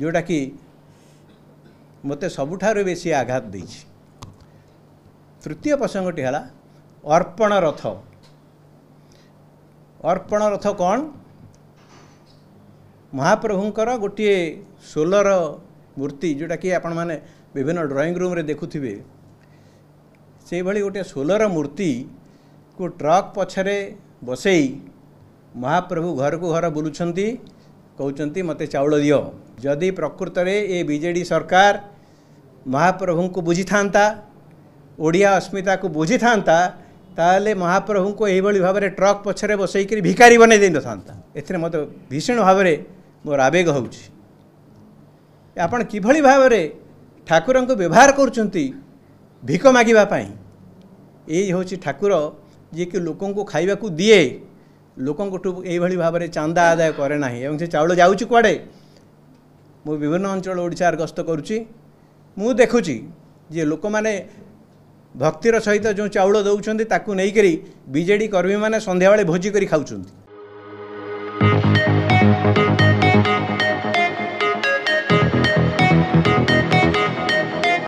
ଯେଉଁଟାକି ମୋତେ ସବୁଠାରୁ ବେଶୀ ଆଘାତ ଦେଇଛି ତୃତୀୟ ପ୍ରସଙ୍ଗଟି ହେଲା ଅର୍ପଣ ରଥ ଅର୍ପଣ ରଥ କ'ଣ ମହାପ୍ରଭୁଙ୍କର ଗୋଟିଏ ସୋଲର ମୂର୍ତ୍ତି ଯେଉଁଟାକି ଆପଣମାନେ ବିଭିନ୍ନ ଡ୍ରଇଂ ରୁମ୍ରେ ଦେଖୁଥିବେ ସେଇଭଳି ଗୋଟିଏ ସୋଲର ମୂର୍ତ୍ତିକୁ ଟ୍ରକ୍ ପଛରେ ବସେଇ ମହାପ୍ରଭୁ ଘରକୁ ଘର ବୁଲୁଛନ୍ତି କହୁଛନ୍ତି ମୋତେ ଚାଉଳ ଦିଅ ଯଦି ପ୍ରକୃତରେ ଏ ବିଜେଡ଼ି ସରକାର ମହାପ୍ରଭୁଙ୍କୁ ବୁଝିଥାନ୍ତା ଓଡ଼ିଆ ଅସ୍ମିତାକୁ ବୁଝିଥାନ୍ତା ତାହେଲେ ମହାପ୍ରଭୁଙ୍କୁ ଏହିଭଳି ଭାବରେ ଟ୍ରକ୍ ପଛରେ ବସେଇକରି ଭିକାରୀ ବନେଇ ଦେଇନଥାନ୍ତା ଏଥିରେ ମୋତେ ଭୀଷଣ ଭାବରେ ମୋର ଆବେଗ ହେଉଛି ଆପଣ କିଭଳି ଭାବରେ ଠାକୁରଙ୍କୁ ବ୍ୟବହାର କରୁଛନ୍ତି ଭିକ ମାଗିବା ପାଇଁ ଏଇ ହେଉଛି ଠାକୁର ଯିଏକି ଲୋକଙ୍କୁ ଖାଇବାକୁ ଦିଏ ଲୋକଙ୍କଠୁ ଏଇଭଳି ଭାବରେ ଚାନ୍ଦା ଆଦାୟ କରେ ନାହିଁ ଏବଂ ସେ ଚାଉଳ ଯାଉଛି କୁଆଡ଼େ ମୁଁ ବିଭିନ୍ନ ଅଞ୍ଚଳ ଓଡ଼ିଶାର ଗସ୍ତ କରୁଛି ମୁଁ ଦେଖୁଛି ଯେ ଲୋକମାନେ ଭକ୍ତିର ସହିତ ଯେଉଁ ଚାଉଳ ଦେଉଛନ୍ତି ତାକୁ ନେଇକରି ବିଜେଡ଼ି କର୍ମୀମାନେ ସନ୍ଧ୍ୟାବେଳେ ଭୋଜି କରି ଖାଉଛନ୍ତି